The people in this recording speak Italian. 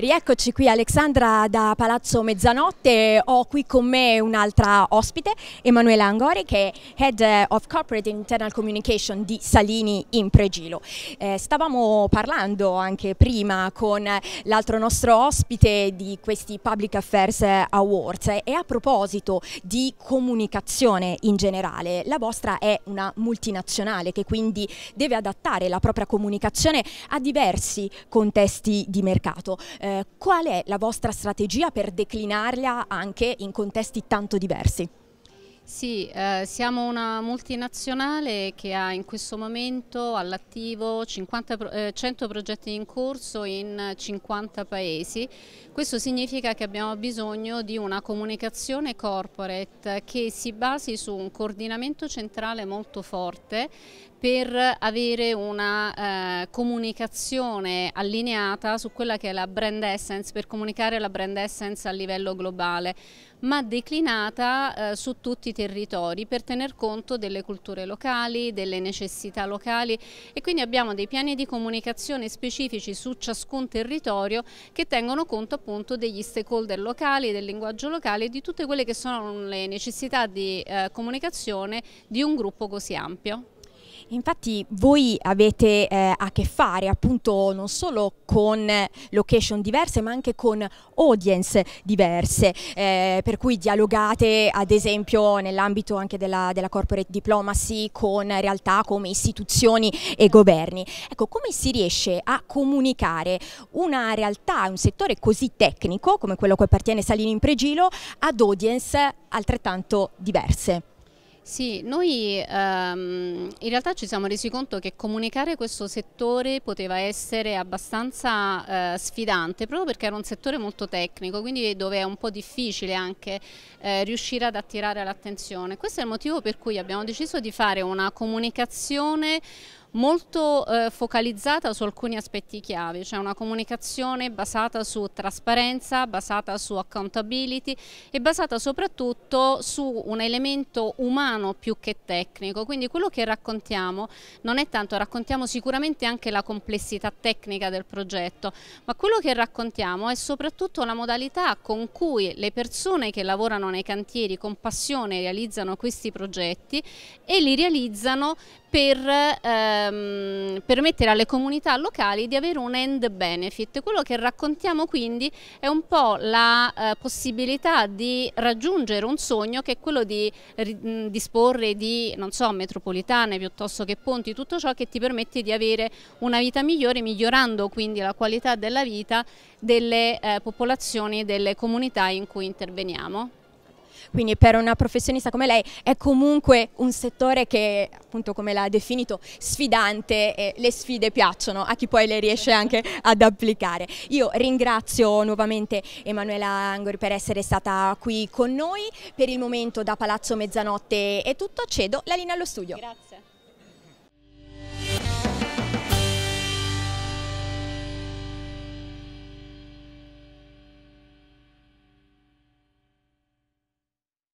Rieccoci qui Alexandra da Palazzo Mezzanotte, ho qui con me un'altra ospite, Emanuela Angori che è Head of Corporate Internal Communication di Salini in Pregilo. Eh, stavamo parlando anche prima con l'altro nostro ospite di questi Public Affairs Awards e a proposito di comunicazione in generale, la vostra è una multinazionale che quindi deve adattare la propria comunicazione a diversi contesti di mercato. Eh, eh, qual è la vostra strategia per declinarla anche in contesti tanto diversi? Sì, eh, siamo una multinazionale che ha in questo momento all'attivo eh, 100 progetti in corso in 50 paesi. Questo significa che abbiamo bisogno di una comunicazione corporate che si basi su un coordinamento centrale molto forte per avere una eh, comunicazione allineata su quella che è la brand essence, per comunicare la brand essence a livello globale, ma declinata eh, su tutti i territori territori per tener conto delle culture locali, delle necessità locali e quindi abbiamo dei piani di comunicazione specifici su ciascun territorio che tengono conto appunto degli stakeholder locali, del linguaggio locale e di tutte quelle che sono le necessità di eh, comunicazione di un gruppo così ampio. Infatti voi avete eh, a che fare appunto non solo con location diverse ma anche con audience diverse eh, per cui dialogate ad esempio nell'ambito anche della, della, corporate diplomacy con realtà come istituzioni e governi. Ecco come si riesce a comunicare una realtà, un settore così tecnico come quello a cui appartiene Salini in Pregilo ad audience altrettanto diverse? Sì, noi ehm, in realtà ci siamo resi conto che comunicare questo settore poteva essere abbastanza eh, sfidante, proprio perché era un settore molto tecnico, quindi dove è un po' difficile anche eh, riuscire ad attirare l'attenzione. Questo è il motivo per cui abbiamo deciso di fare una comunicazione molto eh, focalizzata su alcuni aspetti chiave, cioè una comunicazione basata su trasparenza, basata su accountability e basata soprattutto su un elemento umano più che tecnico, quindi quello che raccontiamo non è tanto, raccontiamo sicuramente anche la complessità tecnica del progetto, ma quello che raccontiamo è soprattutto la modalità con cui le persone che lavorano nei cantieri con passione realizzano questi progetti e li realizzano per ehm, permettere alle comunità locali di avere un end benefit. Quello che raccontiamo quindi è un po' la eh, possibilità di raggiungere un sogno che è quello di disporre di so, metropolitane piuttosto che ponti, tutto ciò che ti permette di avere una vita migliore, migliorando quindi la qualità della vita delle eh, popolazioni e delle comunità in cui interveniamo. Quindi per una professionista come lei è comunque un settore che, appunto come l'ha definito, sfidante e le sfide piacciono a chi poi le riesce anche ad applicare. Io ringrazio nuovamente Emanuela Angori per essere stata qui con noi. Per il momento da Palazzo Mezzanotte è tutto, cedo la linea allo studio. Grazie.